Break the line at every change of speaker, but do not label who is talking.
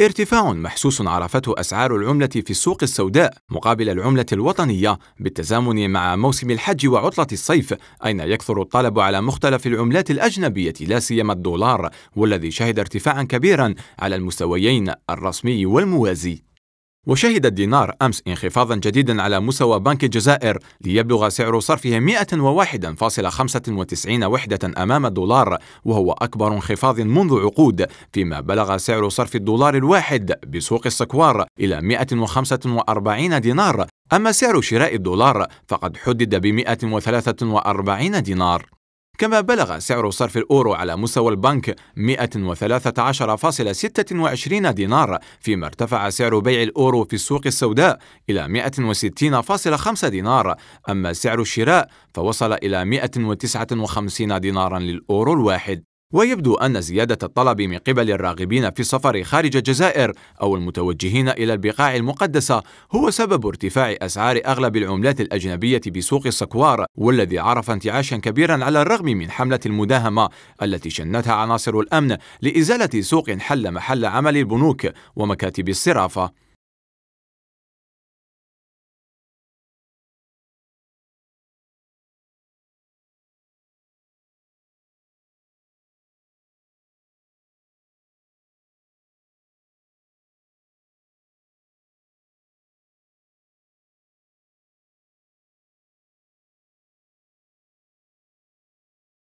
ارتفاع محسوس عرفته أسعار العملة في السوق السوداء مقابل العملة الوطنية بالتزامن مع موسم الحج وعطلة الصيف أين يكثر الطلب على مختلف العملات الأجنبية لا سيما الدولار والذي شهد ارتفاعا كبيرا على المستويين الرسمي والموازي وشهد الدينار أمس انخفاضا جديدا على مستوى بنك الجزائر ليبلغ سعر صرفه 101.95 وحدة أمام الدولار وهو أكبر انخفاض منذ عقود فيما بلغ سعر صرف الدولار الواحد بسوق السكوار إلى 145 دينار أما سعر شراء الدولار فقد حدد ب 143 دينار كما بلغ سعر صرف الأورو على مستوى البنك 113.26 دينار فيما ارتفع سعر بيع الأورو في السوق السوداء إلى 160.5 دينار أما سعر الشراء فوصل إلى 159 دينارا للأورو الواحد ويبدو أن زيادة الطلب من قبل الراغبين في السفر خارج الجزائر أو المتوجهين إلى البقاع المقدسة هو سبب ارتفاع أسعار أغلب العملات الأجنبية بسوق السكوار والذي عرف انتعاشا كبيرا على الرغم من حملة المداهمة التي شنتها عناصر الأمن لإزالة سوق حل محل عمل البنوك ومكاتب الصرافة